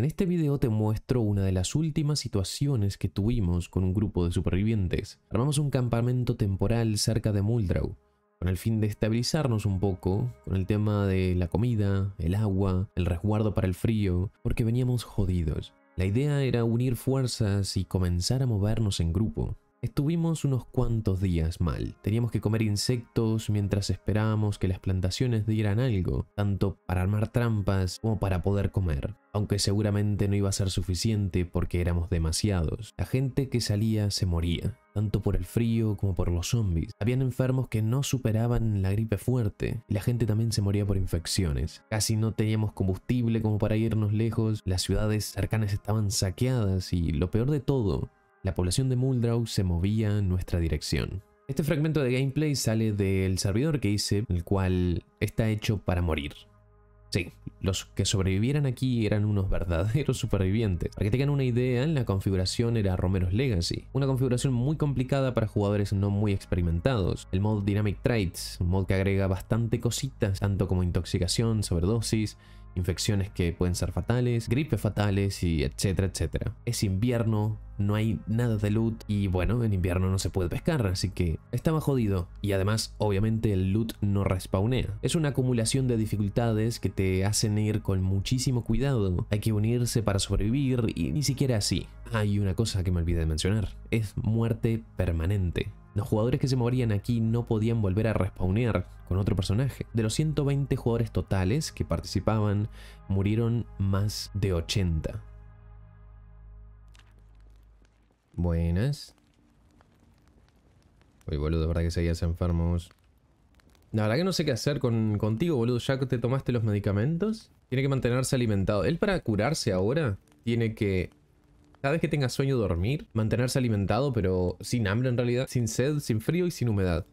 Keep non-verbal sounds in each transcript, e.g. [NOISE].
En este video te muestro una de las últimas situaciones que tuvimos con un grupo de supervivientes. Armamos un campamento temporal cerca de Muldrow, con el fin de estabilizarnos un poco con el tema de la comida, el agua, el resguardo para el frío, porque veníamos jodidos. La idea era unir fuerzas y comenzar a movernos en grupo. Estuvimos unos cuantos días mal. Teníamos que comer insectos mientras esperábamos que las plantaciones dieran algo, tanto para armar trampas como para poder comer. Aunque seguramente no iba a ser suficiente porque éramos demasiados. La gente que salía se moría, tanto por el frío como por los zombies. Habían enfermos que no superaban la gripe fuerte y la gente también se moría por infecciones. Casi no teníamos combustible como para irnos lejos, las ciudades cercanas estaban saqueadas y lo peor de todo la población de Muldraug se movía en nuestra dirección. Este fragmento de gameplay sale del servidor que hice, el cual está hecho para morir. Sí, los que sobrevivieran aquí eran unos verdaderos [LAUGHS] supervivientes. Para que tengan una idea, la configuración era Romero's Legacy, una configuración muy complicada para jugadores no muy experimentados. El mod Dynamic Traits, un mod que agrega bastante cositas, tanto como intoxicación, sobredosis, infecciones que pueden ser fatales, gripes fatales y etcétera, etcétera. Es invierno, no hay nada de loot y bueno, en invierno no se puede pescar, así que estaba jodido. Y además, obviamente el loot no respawnea. Es una acumulación de dificultades que te hacen ir con muchísimo cuidado. Hay que unirse para sobrevivir y ni siquiera así. Hay una cosa que me olvidé de mencionar, es muerte permanente. Los jugadores que se morían aquí no podían volver a respawnear con otro personaje. De los 120 jugadores totales que participaban, murieron más de 80. Buenas. Uy, boludo, de verdad que seguías enfermos. La verdad que no sé qué hacer con, contigo, boludo. ¿Ya te tomaste los medicamentos? Tiene que mantenerse alimentado. Él para curarse ahora tiene que cada vez que tenga sueño dormir, mantenerse alimentado pero sin hambre en realidad, sin sed, sin frío y sin humedad.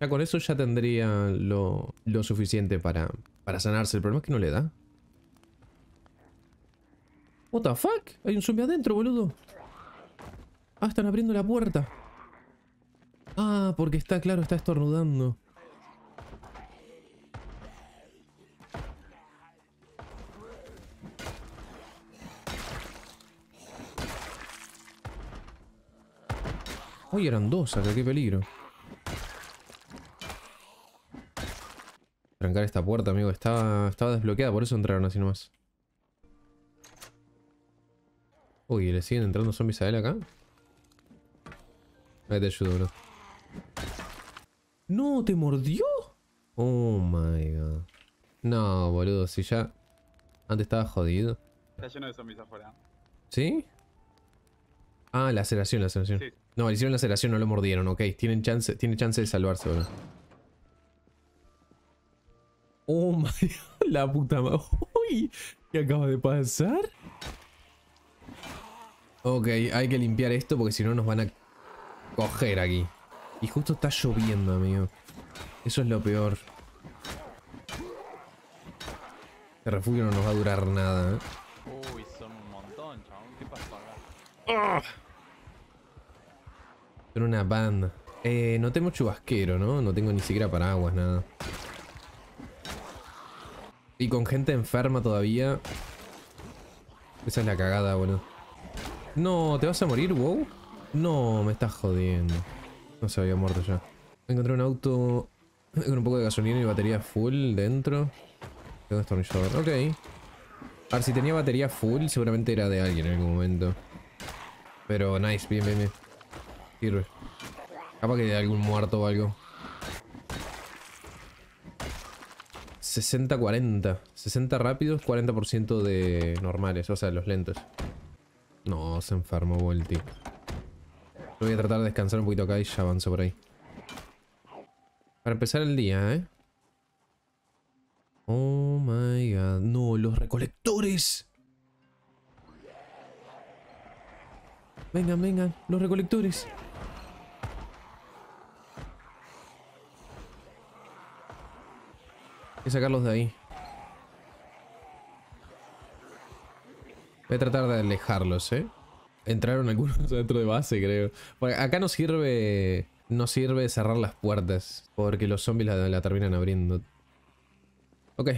Ya con eso ya tendría lo, suficiente para, para sanarse. El problema es que no le da. What the fuck? Hay un zombie adentro, boludo. Ah, están abriendo la puerta. Ah, porque está claro, está estornudando. Uy, eran dos acá, qué peligro. Trancar esta puerta, amigo. Estaba, estaba desbloqueada, por eso entraron así nomás. Uy, ¿le siguen entrando zombies a él acá? Ahí te ayudo, bro. ¡No! ¿Te mordió? Oh my god. No, boludo, si ya... Antes estaba jodido. Está lleno de zombies afuera. ¿Sí? Ah, la aceleración, la aceleración. Sí. No, le hicieron aceleración, no lo mordieron, ok. Tienen chance, tiene chance de salvarse ahora. Oh [LAUGHS] my god, la puta madre. Uy, ¿qué acaba de pasar? Ok, hay que limpiar esto porque si no nos van a coger aquí. Y justo está lloviendo, amigo. Eso es lo peor. Este refugio no nos va a durar nada. ¿eh? Uy, son un montón, chabón. ¿Qué pasó acá? Ah una banda. Eh, no tengo chubasquero, ¿no? No tengo ni siquiera paraguas, nada. Y con gente enferma todavía. Esa es la cagada, bueno No, ¿te vas a morir, wow? No, me estás jodiendo. No se había muerto ya. Encontré un auto con un poco de gasolina y batería full dentro. Tengo estornillador. Ok. A ver, si tenía batería full, seguramente era de alguien en algún momento. Pero nice, bien, bien, bien. Sirve. Capaz que de algún muerto o algo. 60-40. 60 rápidos, 40% de normales, o sea, los lentos. No, se enfermó Volti. voy a tratar de descansar un poquito acá y ya avanzo por ahí. Para empezar el día, ¿eh? Oh my god. No, los recolectores. Vengan, vengan, los recolectores. que sacarlos de ahí. Voy a tratar de alejarlos, ¿eh? Entraron algunos [LAUGHS] dentro de base, creo. acá no sirve... No sirve cerrar las puertas. Porque los zombies la, terminan abriendo. Ok.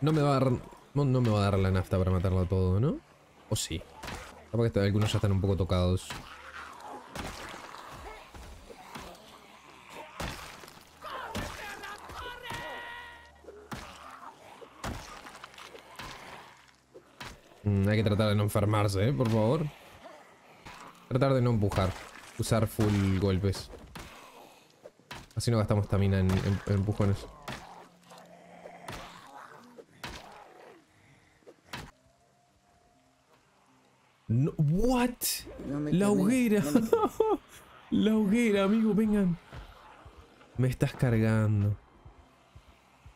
No me va a dar... No, me va a dar la nafta para matarlo todo, ¿no? ¿O sí? algunos ya están un poco tocados. Mm, hay que tratar de no enfermarse, ¿eh? Por favor. Tratar de no empujar. Usar full golpes. Así no gastamos también en, empujones. what? la hoguera. [LAUGHS] la hoguera, amigo, vengan. Me estás cargando.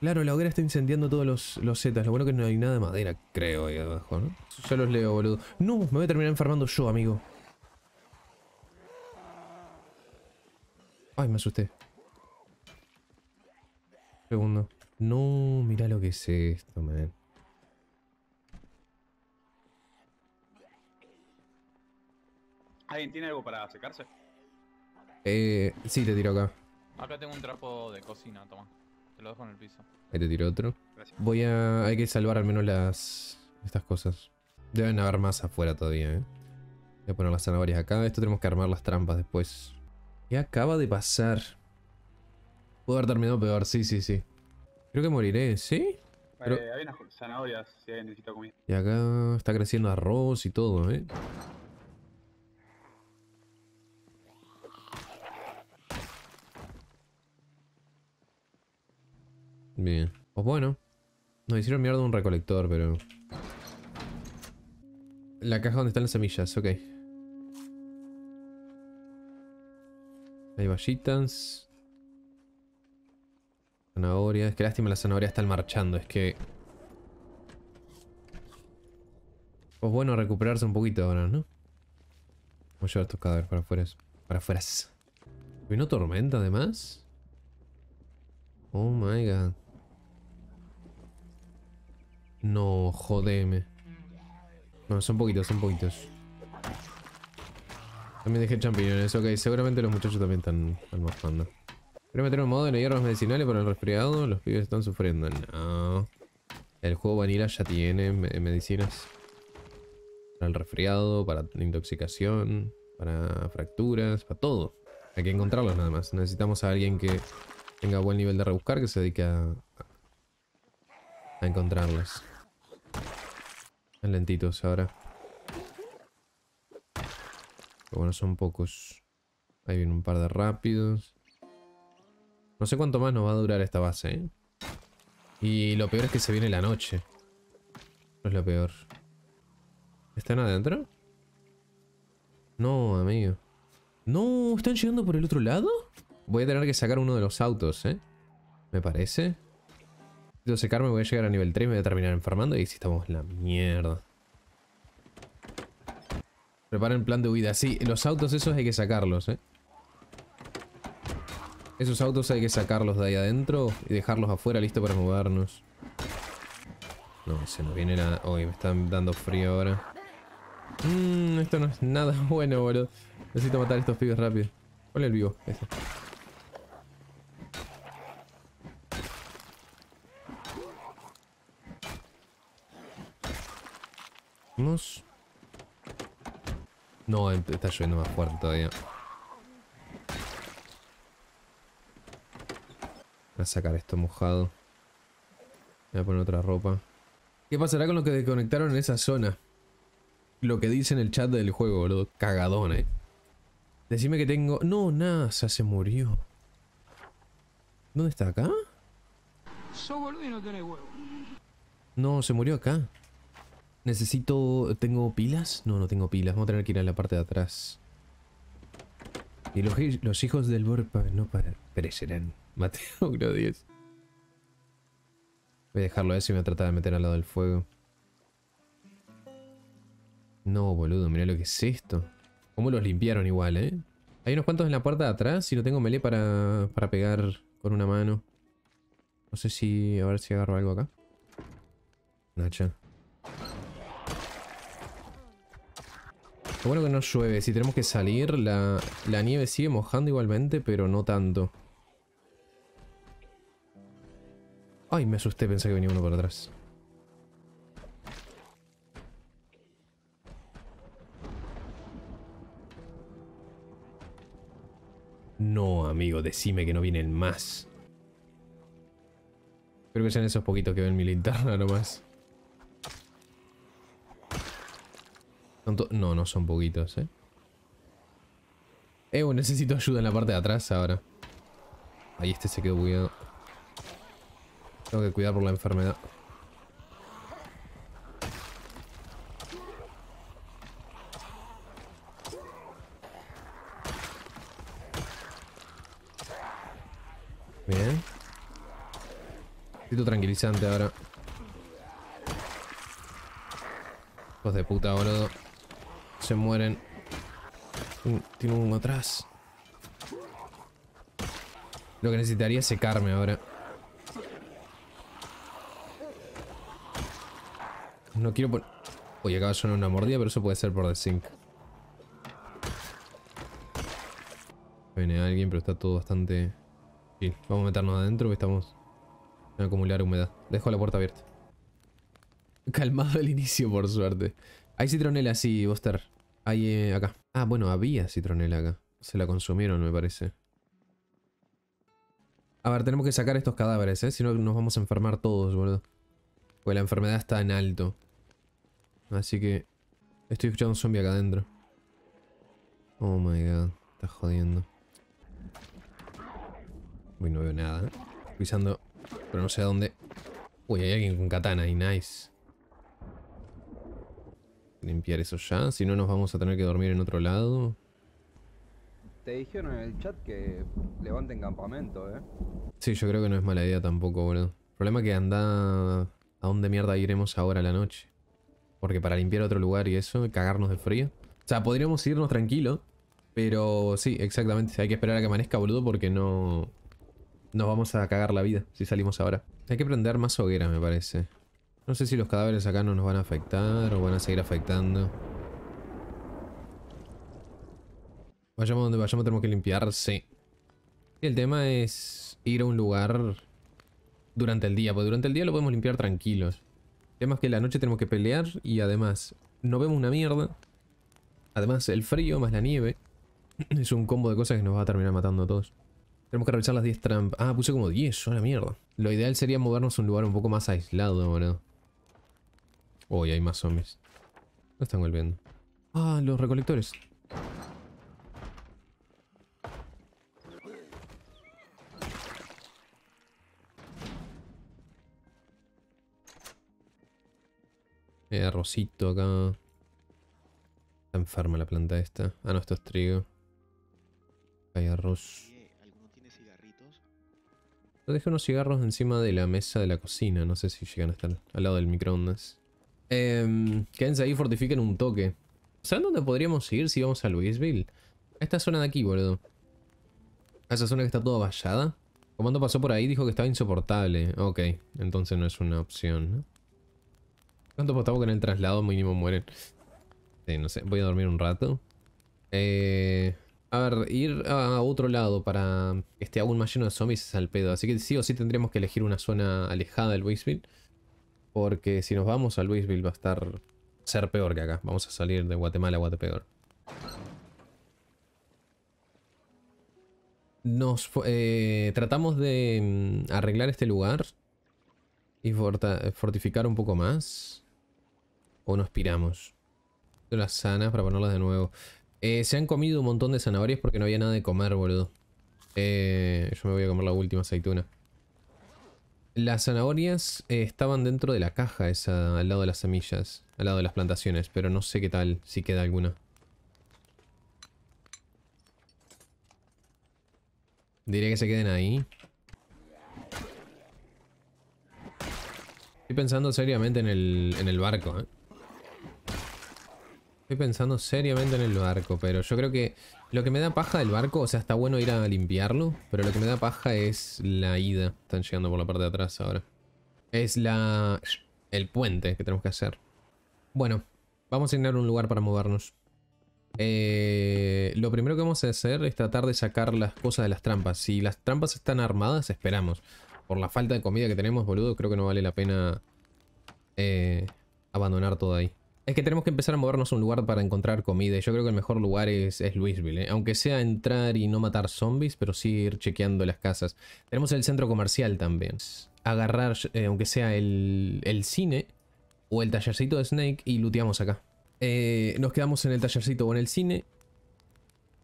Claro, la hoguera está incendiando todos los, los zetas. Lo bueno que no hay nada de madera, creo, ahí abajo, ¿no? Ya los leo, boludo. No, me voy a terminar enfermando yo, amigo. Ay, me asusté. Segundo. No, Mirá lo que es esto, man. ¿Alguien tiene algo para secarse? Eh, sí, te tiro acá. Acá tengo un trapo de cocina, toma el piso. Ahí te tiro otro. Voy a... Hay que salvar al menos las... Estas cosas. Deben haber más afuera todavía, ¿eh? Voy a poner las zanahorias acá. Esto tenemos que armar las trampas después. ¿Qué acaba de pasar? Puedo haber terminado peor, sí, sí, sí. Creo que moriré, ¿sí? Pero... Eh, hay unas zanahorias si alguien necesita comida. Y acá está creciendo arroz y todo, ¿eh? Bien. Pues bueno. Nos hicieron mierda un recolector, pero... La caja donde están las semillas, ok. Hay vallitas. Zanahorias. Es que lástima las zanahorias están marchando, es que... Pues bueno recuperarse un poquito ahora, ¿no? Vamos a llevar estos cadáveres para afuera. Para afuera. ¿Vino tormenta además? Oh my god. No, jodeme. No, son poquitos, son poquitos. También dejé champiñones, ok. Seguramente los muchachos también están almorzando. Quiero meter un modo de hierbas medicinales para el resfriado. Los pibes están sufriendo. No. El juego Vanilla ya tiene medicinas. Para el resfriado, para la intoxicación, para fracturas, para todo. Hay que encontrarlos nada más. Necesitamos a alguien que tenga buen nivel de rebuscar, que se dedique a, a encontrarlos lentitos ahora. Pero bueno, son pocos. Ahí viene un par de rápidos. No sé cuánto más nos va a durar esta base, ¿eh? Y lo peor es que se viene la noche. No es lo peor. ¿Están adentro? No, amigo. No, ¿están llegando por el otro lado? Voy a tener que sacar uno de los autos, ¿eh? Me parece. Necesito secarme, voy a llegar a nivel 3, me voy a terminar enfermando y si estamos en la mierda. el plan de huida. Sí, los autos esos hay que sacarlos, ¿eh? Esos autos hay que sacarlos de ahí adentro y dejarlos afuera listos para movernos. No, se nos viene nada. Uy, me están dando frío ahora. Mmm, esto no es nada [LAUGHS] bueno, boludo. Necesito matar a estos pibes rápido. Ponle el vivo? Este. No, está lloviendo más fuerte todavía. Voy a sacar esto mojado. Voy a poner otra ropa. ¿Qué pasará con los que desconectaron en esa zona? Lo que dice en el chat del juego, boludo. Cagadón, eh. Decime que tengo... No, nada, se murió. ¿Dónde está? ¿Acá? No, se murió acá. Necesito... ¿Tengo pilas? No, no tengo pilas. Vamos a tener que ir a la parte de atrás. Y los, hijos del Borpa no perecerán. [LAUGHS] Mateo 10. Voy a dejarlo ese y me voy a tratar de meter al lado del fuego. No, boludo, mirá lo que es esto. ¿Cómo los limpiaron igual, eh? Hay unos cuantos en la puerta de atrás y no tengo melee para, para pegar con una mano. No sé si... a ver si agarro algo acá. Nacha. bueno que no llueve. Si tenemos que salir, la, nieve sigue mojando igualmente, pero no tanto. Ay, me asusté. Pensé que venía uno por atrás. No, amigo, decime que no vienen más. Espero que sean esos poquitos que ven mi linterna nomás. No, no son poquitos, eh. Eh, necesito ayuda en la parte de atrás ahora. Ahí este se quedó bugueado. Tengo que cuidar por la enfermedad. Bien. Necesito tranquilizante ahora. Hijos de puta, boludo. Se mueren. Tiene uno atrás. Lo que necesitaría es secarme ahora. No quiero por... Oye, acaba de sonar una mordida, pero eso puede ser por The Sync. Viene alguien, pero está todo bastante... Sí, vamos a meternos adentro que estamos... a acumular humedad. Dejo la puerta abierta. Calmado el inicio, por suerte. Hay citronela, sí, Buster. Hay eh, acá. Ah, bueno, había citronela acá. Se la consumieron, me parece. A ver, tenemos que sacar estos cadáveres, ¿eh? Si no, nos vamos a enfermar todos, boludo. Pues la enfermedad está en alto. Así que... Estoy escuchando un zombie acá adentro. Oh my god. Está jodiendo. Uy, no veo nada. ¿eh? Pisando... Pero no sé a dónde... Uy, hay alguien con katana y nice limpiar eso ya, si no nos vamos a tener que dormir en otro lado. Te dijeron en el chat que levanten campamento, ¿eh? Sí, yo creo que no es mala idea tampoco, boludo. El problema es que anda... ¿A dónde mierda iremos ahora a la noche? Porque para limpiar otro lugar y eso, cagarnos de frío. O sea, podríamos irnos tranquilo, pero sí, exactamente. Hay que esperar a que amanezca, boludo, porque no... Nos vamos a cagar la vida si salimos ahora. Hay que prender más hoguera, me parece. No sé si los cadáveres acá no nos van a afectar o van a seguir afectando. Vayamos donde vayamos tenemos que limpiar, sí. El tema es ir a un lugar durante el día, porque durante el día lo podemos limpiar tranquilos. El tema es que la noche tenemos que pelear y además no vemos una mierda. Además el frío más la nieve [CLEARS THROAT] es un combo de cosas que nos va a terminar matando a todos. Tenemos que revisar las 10 trampas. Ah, puse como 10, a la mierda. Lo ideal sería movernos a un lugar un poco más aislado, boludo. Uy, hay más zombies. No están volviendo. Ah, los recolectores. Hay eh, arrocito acá. Está enferma la planta esta. Ah, no, esto es trigo. hay arroz. Yo dejé unos cigarros encima de la mesa de la cocina. No sé si llegan a estar al lado del microondas. Em, quédense ahí, fortifiquen un toque. ¿Saben dónde podríamos ir si vamos a Louisville? Esta zona de aquí, boludo. Esa zona que está toda vallada. Comando pasó por ahí, dijo que estaba insoportable. Ok, entonces no es una opción, ¿no? ¿Cuánto postavo que el traslado mínimo mueren? Sí, no sé, voy a dormir un rato. Eh, a ver, ir a otro lado para que esté aún más lleno de zombies es al pedo. Así que sí o sí tendríamos que elegir una zona alejada del Louisville. Porque si nos vamos a Louisville va a estar... Ser peor que acá. Vamos a salir de Guatemala a Guatepeor. Nos eh, tratamos de mm, arreglar este lugar y fortificar un poco más. O nos piramos. Las sanas para ponerlas de nuevo. Eh, se han comido un montón de zanahorias porque no había nada de comer, boludo. Eh, yo me voy a comer la última aceituna. Las zanahorias eh, estaban dentro de la caja esa, al lado de las semillas, al lado de las plantaciones, pero no sé qué tal, si queda alguna. Diría que se queden ahí. Estoy pensando seriamente en el, en el barco, ¿eh? Estoy pensando seriamente en el barco, pero yo creo que lo que me da paja del barco, o sea, está bueno ir a limpiarlo, pero lo que me da paja es la ida. Están llegando por la parte de atrás ahora. Es la... el puente que tenemos que hacer. Bueno, vamos a asignar un lugar para movernos. Eh, lo primero que vamos a hacer es tratar de sacar las cosas de las trampas. Si las trampas están armadas, esperamos. Por la falta de comida que tenemos, boludo, creo que no vale la pena eh, abandonar todo ahí. Es que tenemos que empezar a movernos a un lugar para encontrar comida. yo creo que el mejor lugar es, Louisville. ¿eh? Aunque sea entrar y no matar zombies, pero sí ir chequeando las casas. Tenemos el centro comercial también. Agarrar, eh, aunque sea el, cine o el tallercito de Snake, y looteamos acá. Eh, nos quedamos en el tallercito o en el cine.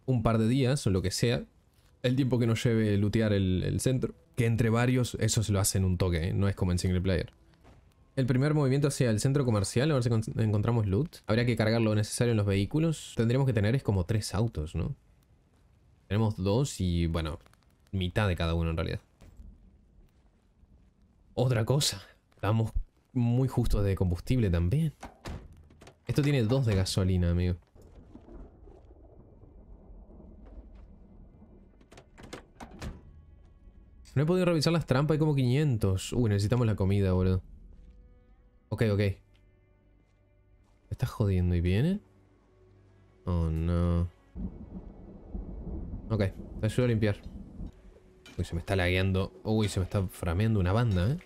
Un par de días o lo que sea. El tiempo que nos lleve lootear el, el centro. Que entre varios, eso se lo hacen un toque, no es como en single player. El primer movimiento hacia el centro comercial, a ver si encontramos loot. Habría que cargar lo necesario en los vehículos. Tendríamos que tener es como tres autos, ¿no? Tenemos dos y, bueno, mitad de cada uno en realidad. Otra cosa. Estamos muy justos de combustible también. Esto tiene dos de gasolina, amigo. No he podido revisar las trampas, hay como 500. Uy, necesitamos la comida, boludo. Ok, ok. ¿Me estás jodiendo y viene? Oh, no. Ok, te ayudo a limpiar. Uy, se me está lagueando. Uy, se me está frameando una banda, ¿eh?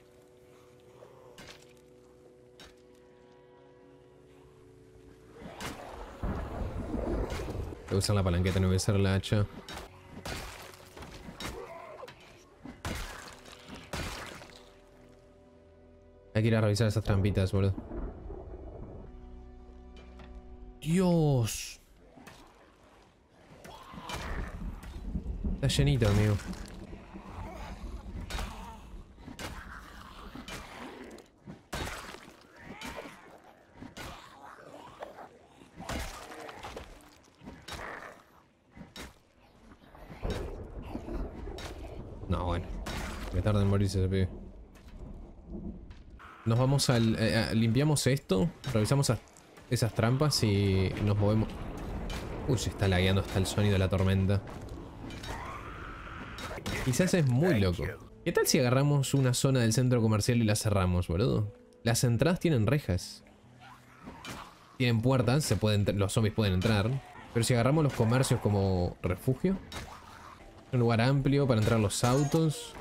Voy a usar la palanqueta, no voy a usar la hacha. Hay que ir a revisar esas trampitas, boludo. Dios. Está llenito, amigo. No, bueno. Me tarda en morirse ese pibe. Nos vamos al... Eh, limpiamos esto, revisamos esas trampas y nos movemos... Uy, se está lagueando hasta el sonido de la tormenta. Quizás es muy loco. ¿Qué tal si agarramos una zona del centro comercial y la cerramos, boludo? Las entradas tienen rejas. Tienen puertas, se pueden, los zombies pueden entrar. Pero si agarramos los comercios como refugio. Un lugar amplio para entrar los autos.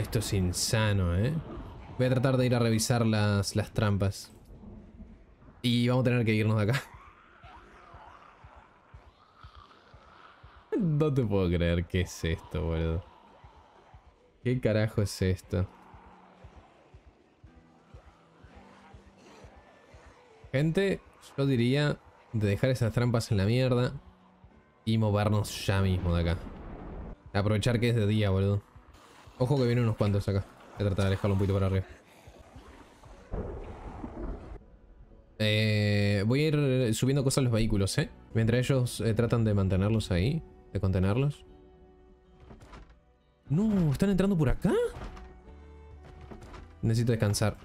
Esto es insano, ¿eh? Voy a tratar de ir a revisar las, las trampas. Y vamos a tener que irnos de acá. [LAUGHS] No te puedo creer qué es esto, boludo. ¿Qué carajo es esto? Gente, yo diría de dejar esas trampas en la mierda y movernos ya mismo de acá. Aprovechar que es de día, boludo. Ojo que vienen unos cuantos acá. Voy a tratar de alejarlo un poquito para arriba. Eh, voy a ir eh, subiendo cosas a los vehículos, ¿eh? Mientras ellos eh, tratan de mantenerlos ahí. De contenerlos. No, ¿están entrando por acá? Necesito descansar.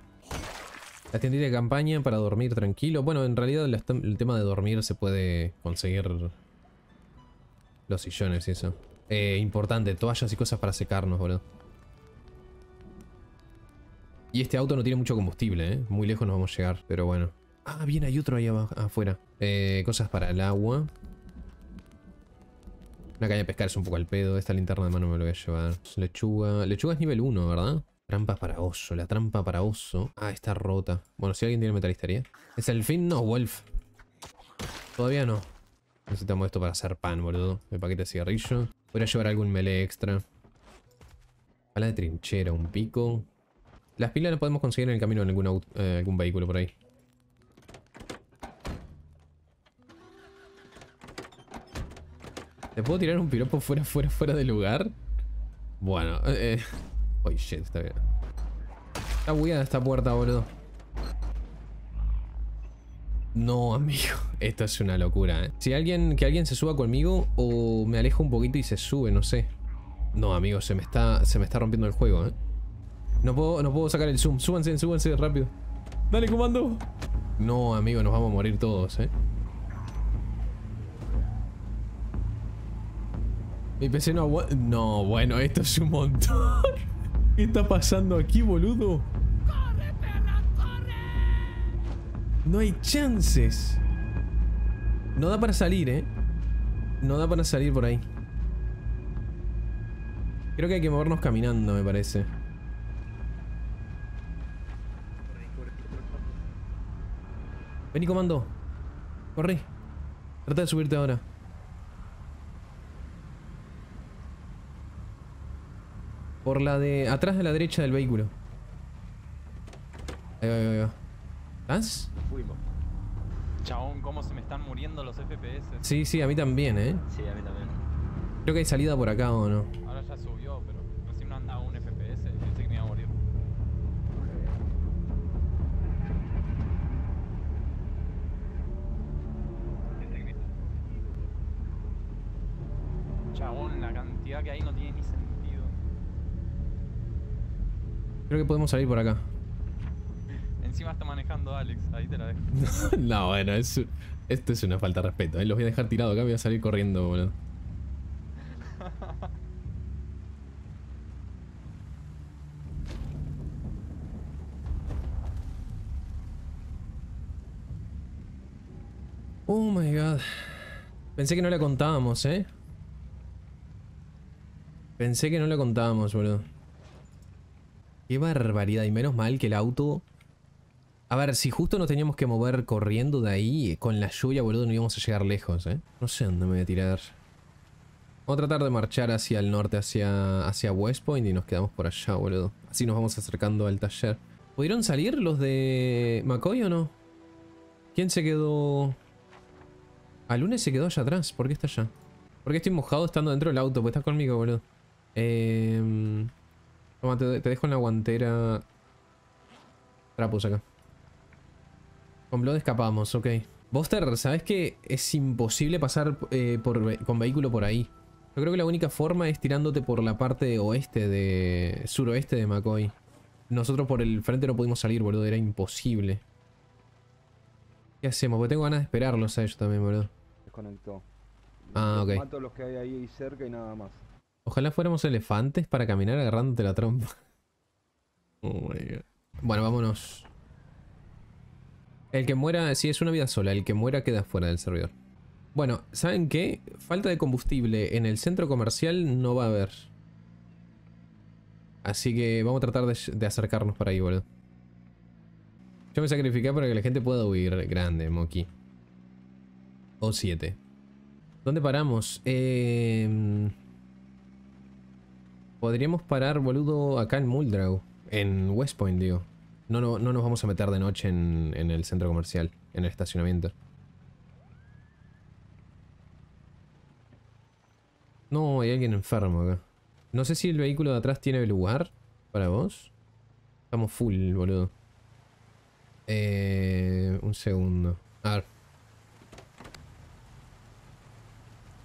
La tiendita de campaña para dormir tranquilo. Bueno, en realidad el tema de dormir se puede conseguir los sillones y eso. importante, toallas y cosas para secarnos, boludo. Y este auto no tiene mucho combustible, ¿eh? Muy lejos nos vamos a llegar, pero bueno. Ah, bien, hay otro ahí abajo, afuera. Eh, cosas para el agua. Una caña de pescar es un poco al pedo. Esta linterna de mano me lo voy a llevar. Lechuga. Lechuga es nivel 1, ¿verdad? Trampa para oso. La trampa para oso. Ah, está rota. Bueno, si alguien tiene metalistería. ¿Es el fin? No, Wolf. Todavía no. Necesitamos esto para hacer pan, boludo. El paquete de cigarrillo. Podría llevar algún melee extra. Bala de trinchera, un pico. Las pilas no podemos conseguir en el camino en eh, algún, vehículo por ahí. ¿Te puedo tirar un piropo fuera, fuera, fuera del lugar? Bueno, eh... eh. shit, está bien. Está bugueada esta puerta, boludo. No, amigo. [LAUGHS] Esto es una locura, ¿eh? Si alguien, que alguien se suba conmigo o me alejo un poquito y se sube, no sé. No, amigo, se me está, se me está rompiendo el juego, ¿eh? No puedo, sacar el zoom. Súbanse, súbanse rápido. Dale, comando. No, amigo, nos vamos a morir todos, ¿eh? Mi PC no aguanta... No, bueno, esto es un montón. ¿Qué está pasando aquí, boludo? ¡Corre, corre! No hay chances. No da para salir, ¿eh? No da para salir por ahí. Creo que hay que movernos caminando, me parece. Vení, comando. Corre. Trata de subirte ahora. Por la de... Atrás de la derecha del vehículo. Ahí va, ahí va, ¿Estás? Fuimos. Chabón, cómo se me están muriendo los FPS. Sí, sí, a mí también, ¿eh? Sí, a mí también. Creo que hay salida por acá, ¿o no? Ahora ya subió, pero... Creo que podemos salir por acá. Encima está manejando Alex, ahí te la dejo. [LAUGHS] no, bueno, esto es una falta de respeto. Eh, los voy a dejar tirado acá, voy a salir corriendo, boludo. [LAUGHS] Oh my god. Pensé que no la contábamos, ¿eh? Pensé que no la contábamos, boludo. Qué barbaridad. Y menos mal que el auto... A ver, si justo nos teníamos que mover corriendo de ahí, con la lluvia, boludo, no íbamos a llegar lejos, ¿eh? No sé dónde me voy a tirar. Vamos a tratar de marchar hacia el norte, hacia, hacia West Point y nos quedamos por allá, boludo. Así nos vamos acercando al taller. ¿Pudieron salir los de McCoy o no? ¿Quién se quedó...? Al ah, lunes se quedó allá atrás. ¿Por qué está allá? ¿Por qué estoy mojado estando dentro del auto? Pues estás conmigo, boludo. Eh te, dejo en la guantera. Trapos acá. Con Blood escapamos, ok. Buster, ¿sabes que es imposible pasar eh, con vehículo por ahí? Yo creo que la única forma es tirándote por la parte oeste de... suroeste de McCoy. Nosotros por el frente no pudimos salir, boludo. Era imposible. ¿Qué hacemos? Porque tengo ganas de esperarlos a ellos también, boludo. Desconectó. Ah, ok. Mato los que hay ahí cerca y nada más. Ojalá fuéramos elefantes para caminar agarrándote la trompa. [LAUGHS] Oh Bueno, vámonos. El que muera, sí, es una vida sola, el que muera queda fuera del servidor. Bueno, ¿saben qué? Falta de combustible en el centro comercial no va a haber. Así que vamos a tratar de, acercarnos para ahí, boludo. Yo me sacrificé para que la gente pueda huir. Grande, Moki. O 7. ¿Dónde paramos? Eh... Podríamos parar, boludo, acá en Muldrow. En West Point, digo. No, no, nos vamos a meter de noche en, en el centro comercial, en el estacionamiento. No, hay alguien enfermo acá. No sé si el vehículo de atrás tiene lugar para vos. Estamos full, boludo. Eh, un segundo. A ver.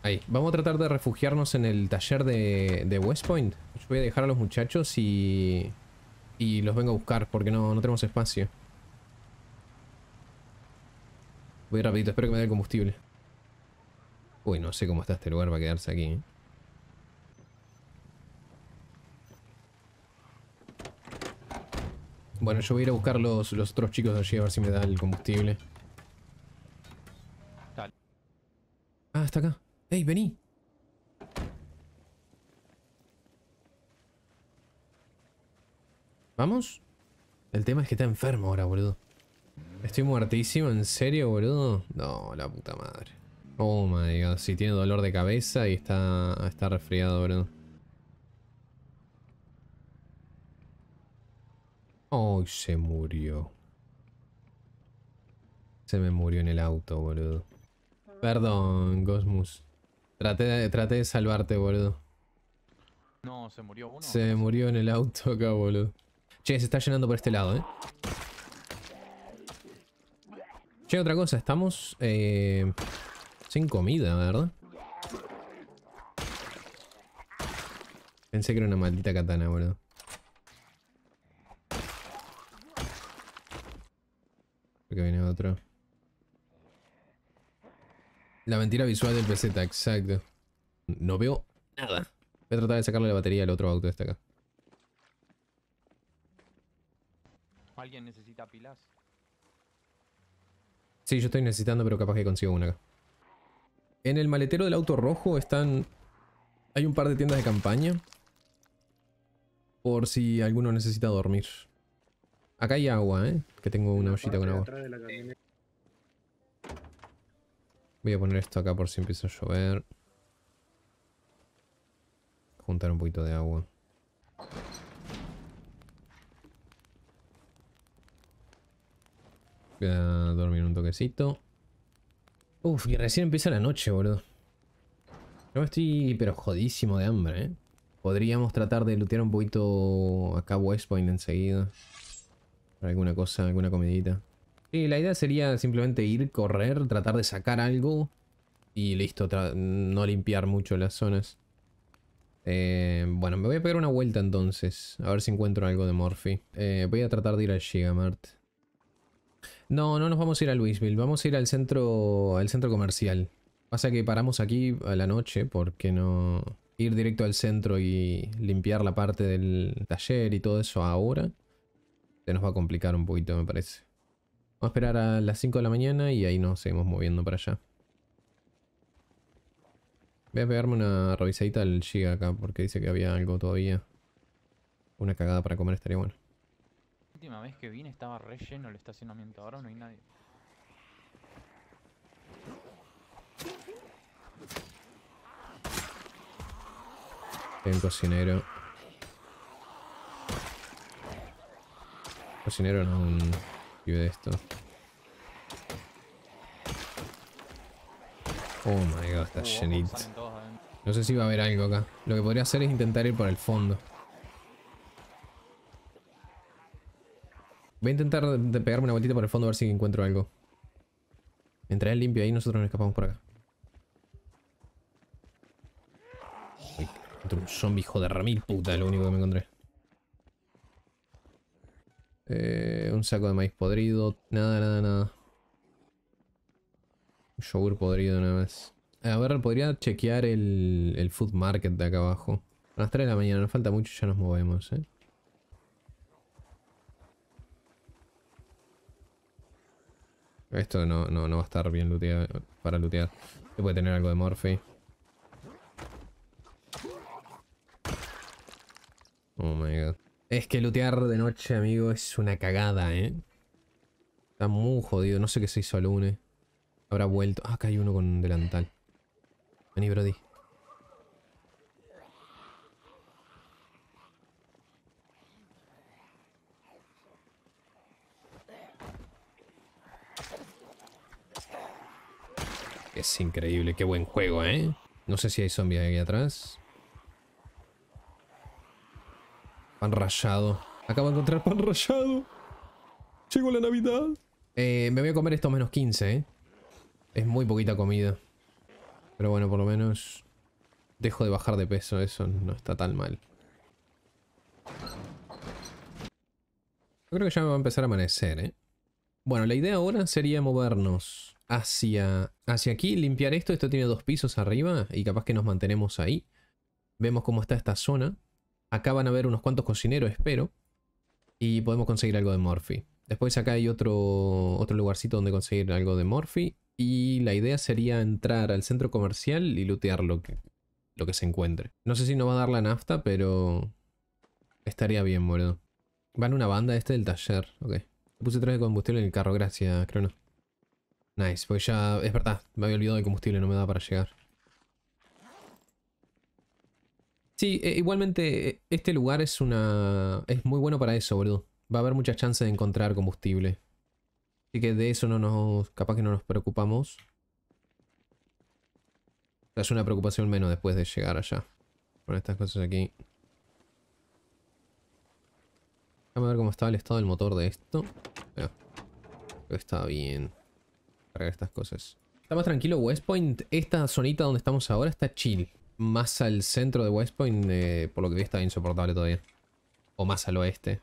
Ahí. Vamos a tratar de refugiarnos en el taller de, West Point. Yo voy a dejar a los muchachos y... Y los vengo a buscar porque no, no tenemos espacio. Voy rapidito, espero que me dé el combustible. Uy, no sé cómo está este lugar para quedarse aquí. ¿eh? Bueno, yo voy a ir a buscar los, los otros chicos de allí a ver si me da el combustible. Ah, está acá. Ey, vení. ¿Vamos? El tema es que está enfermo ahora, boludo. Estoy muertísimo, ¿en serio, boludo? No, la puta madre. Oh my god, si tiene dolor de cabeza y está, está resfriado, boludo. Oh, se murió. Se me murió en el auto, boludo. Perdón, Cosmos. Traté de, salvarte, boludo. No, se murió uno. Se murió en el auto acá, boludo. Che, se está llenando por este lado, eh. Che, otra cosa, estamos eh, sin comida, ¿verdad? Pensé que era una maldita katana, boludo. Creo que viene otro. La mentira visual del pz exacto. No veo nada. Voy a tratar de sacarle la batería al otro auto de este acá. ¿Alguien necesita pilas? Sí, yo estoy necesitando, pero capaz que consigo una acá. En el maletero del auto rojo están... Hay un par de tiendas de campaña. Por si alguno necesita dormir. Acá hay agua, ¿eh? Que tengo una ollita con agua. Voy a poner esto acá por si empieza a llover. Juntar un poquito de agua. Voy a dormir un toquecito. Uf, y recién empieza la noche, boludo. No estoy, pero jodísimo de hambre, ¿eh? Podríamos tratar de lootear un poquito acá West Point enseguida. Para alguna cosa, alguna comidita. Sí, la idea sería simplemente ir, correr, tratar de sacar algo y listo, no limpiar mucho las zonas. Eh, bueno, me voy a pegar una vuelta entonces, a ver si encuentro algo de Morphy. Eh, voy a tratar de ir al Gigamart. No, no nos vamos a ir a Louisville, vamos a ir al centro, al centro comercial. Pasa que paramos aquí a la noche porque no ir directo al centro y limpiar la parte del taller y todo eso ahora se nos va a complicar un poquito me parece. Vamos a esperar a las 5 de la mañana y ahí nos seguimos moviendo para allá. Voy a pegarme una revisadita al Giga acá porque dice que había algo todavía. Una cagada para comer estaría bueno. La última vez que vine estaba re lleno el estacionamiento, ahora no hay nadie. Hay cocinero. Cocinero no, un de esto. Oh my god, está llenito. Eh. No sé si va a haber algo acá. Lo que podría hacer es intentar ir por el fondo. Voy a intentar de pegarme una vueltita por el fondo a ver si encuentro algo. Mientras limpio ahí, nosotros nos escapamos por acá. Uy, encontré un zombie, hijo de ramil puta, Es lo único que me encontré. Eh, un saco de maíz podrido. Nada, nada, nada. Un yogur podrido nada más. A ver, podría chequear el, food market de acá abajo. A las 3 de la mañana, nos falta mucho, ya nos movemos, eh. Esto no, no, no va a estar bien para lootear. Se puede tener algo de Morphe. Oh my god. Es que lootear de noche, amigo, es una cagada, ¿eh? Está muy jodido. No sé qué se hizo al lunes. Habrá vuelto. Ah, acá hay uno con un delantal. Vení, Brody. Es increíble, qué buen juego, ¿eh? No sé si hay zombies aquí atrás. Pan rallado. Acabo de encontrar pan rallado. Llegó la Navidad. Eh, me voy a comer esto menos 15, ¿eh? Es muy poquita comida. Pero bueno, por lo menos dejo de bajar de peso. Eso no está tan mal. Yo creo que ya me va a empezar a amanecer, ¿eh? Bueno, la idea ahora sería movernos hacia, hacia aquí, limpiar esto. Esto tiene dos pisos arriba y capaz que nos mantenemos ahí. Vemos cómo está esta zona. Acá van a ver unos cuantos cocineros, espero. Y podemos conseguir algo de Morphy. Después acá hay otro, otro lugarcito donde conseguir algo de Morphy. Y la idea sería entrar al centro comercial y lootear lo que, lo que se encuentre. No sé si nos va a dar la nafta, pero estaría bien, boludo. Van una banda este del taller, ok. Puse tres de combustible en el carro, gracias, Crono. Nice, pues ya... Es verdad, me había olvidado de combustible, no me da para llegar. Sí, e, igualmente e, este lugar es una... es muy bueno para eso, boludo. Va a haber muchas chances de encontrar combustible. Así que de eso no nos... capaz que no nos preocupamos. es una preocupación menos después de llegar allá. Con estas cosas aquí. Déjame ver cómo estaba el estado del motor de esto. está bien. Cargar estas cosas. Está más tranquilo West Point. Esta zonita donde estamos ahora está chill más al centro de West Point, eh, por lo que vi, está insoportable todavía. O más al oeste.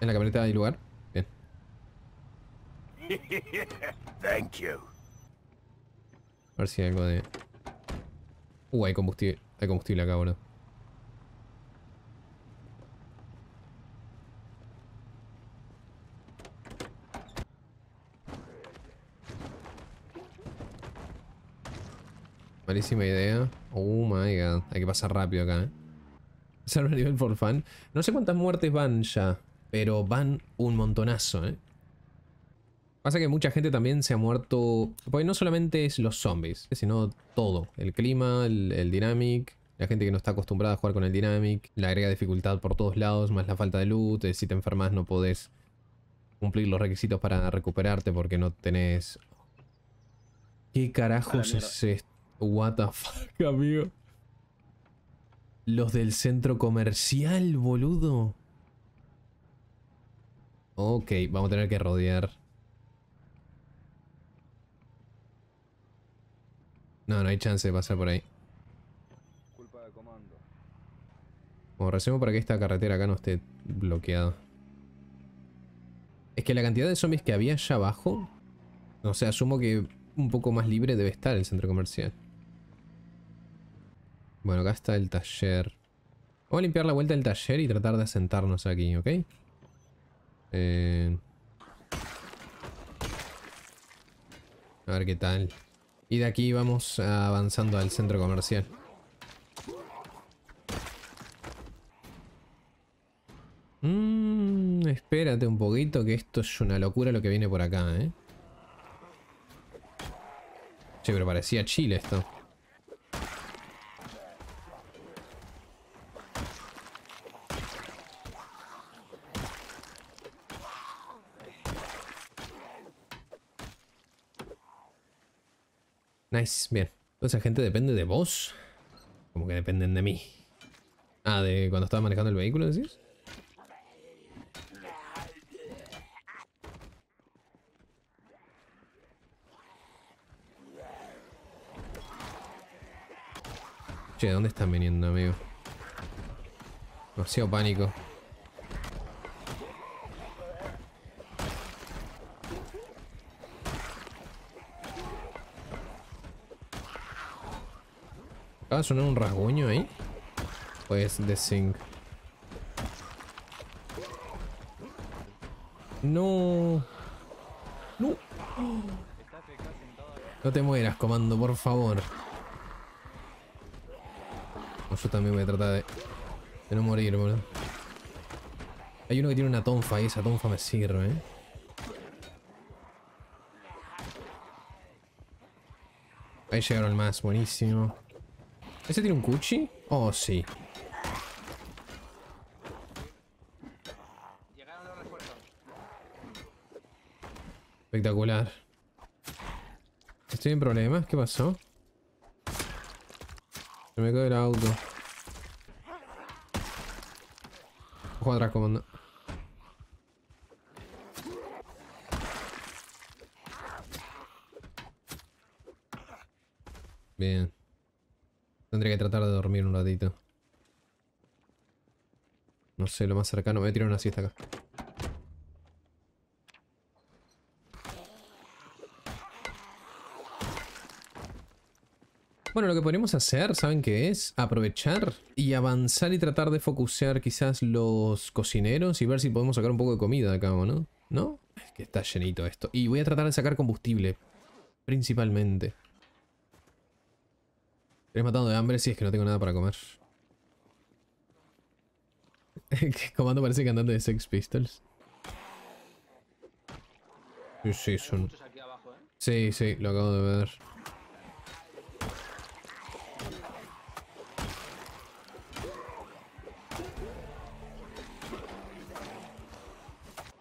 ¿En la camioneta hay lugar? Bien. [LAUGHS] A ver si hay algo de... Uh, hay combustible, hay combustible acá, boludo. Malísima idea. Oh my god. Hay que pasar rápido acá, ¿eh? Server nivel por fan. No sé cuántas muertes van ya, pero van un montonazo, ¿eh? Pasa que mucha gente también se ha muerto... Porque no solamente es los zombies, sino todo. El clima, el, dynamic, la gente que no está acostumbrada a jugar con el dynamic, la agrega dificultad por todos lados, más la falta de loot, eh, si te enfermas no podés cumplir los requisitos para recuperarte porque no tenés... ¿Qué carajos ah, es esto? What the fuck, amigo. Los del centro comercial, boludo. Ok, vamos a tener que rodear. No, no hay chance de pasar por ahí. Culpa de comando. recemos para que esta carretera acá no esté bloqueada. Es que la cantidad de zombies que había allá abajo... No sé, asumo que un poco más libre debe estar el centro comercial. Bueno, acá está el taller. Vamos a limpiar la vuelta del taller y tratar de asentarnos aquí, ¿ok? Eh, a ver qué tal. Y de aquí vamos avanzando al centro comercial. Mm, espérate un poquito que esto es una locura lo que viene por acá, ¿eh? Che, pero parecía Chile esto. Nice, bien. Toda esa gente depende de vos. Como que dependen de mí. Ah, de cuando estaba manejando el vehículo, decís. Che, ¿dónde están viniendo, amigo? Demasiado pánico. ¿Va sonar un rasguño ahí. Pues de zinc. No. No. No te mueras, comando, por favor. yo también voy a tratar de, de no morir, boludo. Hay uno que tiene una tonfa y esa tonfa me sirve, ¿eh? Ahí llegaron más, buenísimo. ¿Ese tiene un cuchi? Oh, sí. Espectacular. Estoy en problemas. ¿Qué pasó? Se me cae el auto. Ojo atrás, comando. Bien. Tendría que tratar de dormir un ratito. No sé, lo más cercano. Me voy a tirar una siesta acá. Bueno, lo que podríamos hacer, ¿saben qué es? Aprovechar y avanzar y tratar de focusear quizás los cocineros y ver si podemos sacar un poco de comida acá, ¿o no? ¿No? Es que está llenito esto. Y voy a tratar de sacar combustible, principalmente. Estoy matando de hambre si es que no tengo nada para comer. ¿Qué [LAUGHS] comando parece cantante de Sex Pistols? Sí, sí, son... ¿eh? Sí, sí, lo acabo de ver.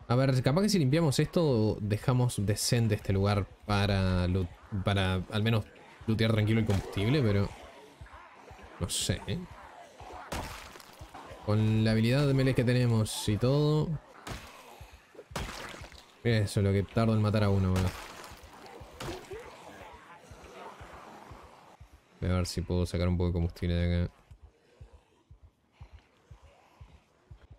A ver, capaz que si limpiamos esto, dejamos decente este lugar para, para al menos Lutear tranquilo el combustible, pero... No sé, ¿eh? Con la habilidad de melee que tenemos y todo... eso, lo que tardo en matar a uno, bueno. Voy a ver si puedo sacar un poco de combustible de acá.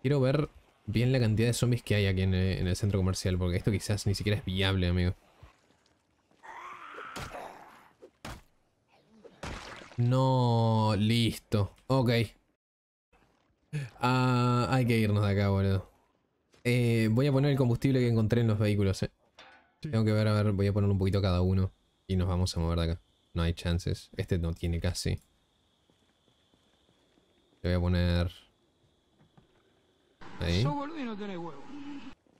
Quiero ver bien la cantidad de zombies que hay aquí en el centro comercial, porque esto quizás ni siquiera es viable, amigo. No, listo. Ok. Ah, hay que irnos de acá, boludo. Eh, voy a poner el combustible que encontré en los vehículos, eh. Tengo que ver, a ver, voy a poner un poquito cada uno. Y nos vamos a mover de acá. No hay chances. Este no tiene casi. Le voy a poner... Ahí.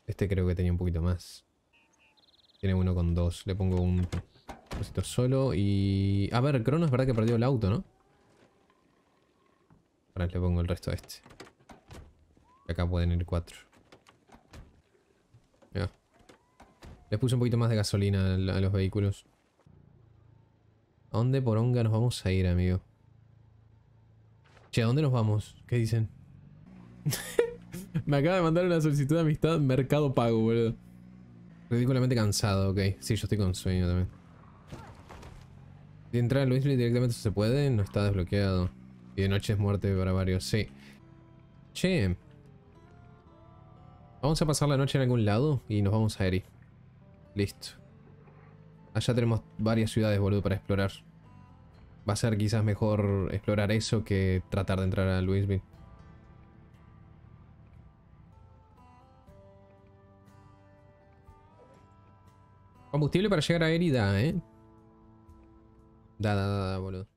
Este creo que tenía un poquito más. Tiene uno con dos. Le pongo un solo y... A ver, Cronos, es verdad que perdió el auto, ¿no? Ahora le pongo el resto a este. Acá pueden ir cuatro. Ya. Les puse un poquito más de gasolina a los vehículos. ¿A dónde por onga nos vamos a ir, amigo? Che, ¿a dónde nos vamos? ¿Qué dicen? [LAUGHS] Me acaba de mandar una solicitud de amistad Mercado Pago, boludo. Ridículamente cansado, ok. Sí, yo estoy con sueño también. De entrar a Louisville directamente se puede, no está desbloqueado. Y de noche es muerte para varios, sí. Che. Vamos a pasar la noche en algún lado y nos vamos a Eri. Listo. Allá tenemos varias ciudades, boludo, para explorar. Va a ser quizás mejor explorar eso que tratar de entrar a Louisville. Combustible para llegar a da, ¿eh? Da, da, da, da, boludo.